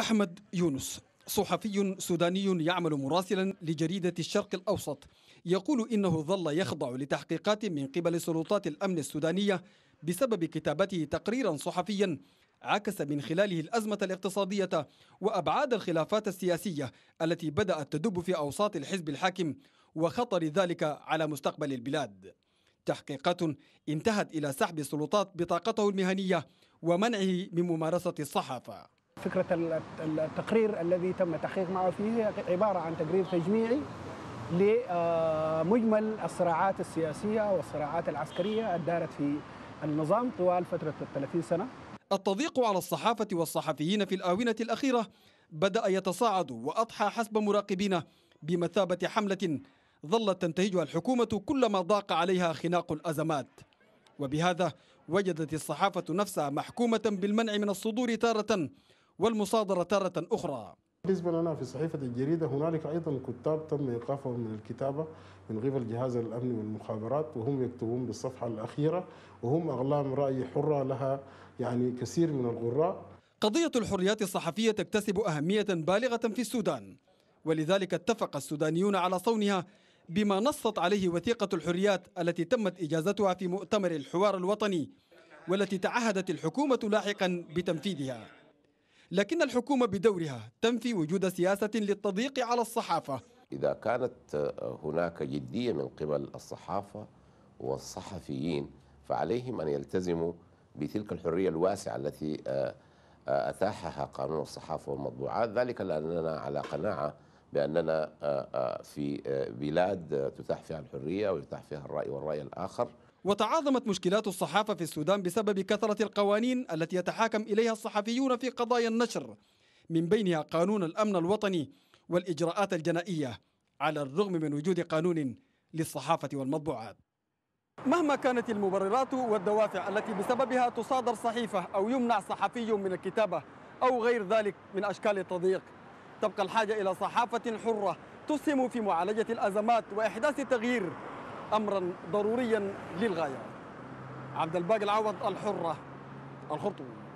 أحمد يونس صحفي سوداني يعمل مراسلا لجريدة الشرق الأوسط يقول إنه ظل يخضع لتحقيقات من قبل سلطات الأمن السودانية بسبب كتابته تقريرا صحفيا عكس من خلاله الأزمة الاقتصادية وأبعاد الخلافات السياسية التي بدأت تدب في أوساط الحزب الحاكم وخطر ذلك على مستقبل البلاد تحقيقات انتهت إلى سحب السلطات بطاقته المهنية ومنعه من ممارسة الصحافة فكرة التقرير الذي تم التحقيق معه فيه عبارة عن تقرير تجميعي لمجمل الصراعات السياسية والصراعات العسكرية الدارت في النظام طوال فترة 30 سنة التضييق على الصحافة والصحفيين في الآونة الأخيرة بدأ يتصاعد وأضحى حسب مراقبين بمثابة حملة ظلت تنتهجها الحكومة كلما ضاق عليها خناق الأزمات وبهذا وجدت الصحافة نفسها محكومة بالمنع من الصدور تارة والمصادرة تارة أخرى بالنسبة لنا في صحيفة الجريدة هنالك أيضا كتاب تم إيقافهم من الكتابة من قبل جهاز الأمن والمخابرات وهم يكتبون بالصفحة الأخيرة وهم أغلام رأي حرة لها يعني كثير من الغراء قضية الحريات الصحفية تكتسب أهمية بالغة في السودان ولذلك اتفق السودانيون على صونها بما نصت عليه وثيقة الحريات التي تمت إجازتها في مؤتمر الحوار الوطني والتي تعهدت الحكومة لاحقا بتنفيذها لكن الحكومة بدورها تنفي وجود سياسة للتضييق على الصحافة إذا كانت هناك جدية من قبل الصحافة والصحفيين فعليهم أن يلتزموا بتلك الحرية الواسعة التي آه، آه، أتاحها قانون الصحافة والمطبوعات ذلك لأننا على قناعة بأننا آه، آه، في آه، بلاد تتاح فيها الحرية ويتاح فيها الرأي والرأي الآخر وتعاظمت مشكلات الصحافة في السودان بسبب كثرة القوانين التي يتحاكم إليها الصحفيون في قضايا النشر من بينها قانون الأمن الوطني والإجراءات الجنائية على الرغم من وجود قانون للصحافة والمطبوعات مهما كانت المبررات والدوافع التي بسببها تصادر صحيفة أو يمنع صحفي من الكتابة أو غير ذلك من أشكال التضييق تبقى الحاجة إلى صحافة حرة تسهم في معالجة الأزمات وإحداث التغيير أمرا ضروريا للغاية عبد الباقي العوض الحرة الخرطوم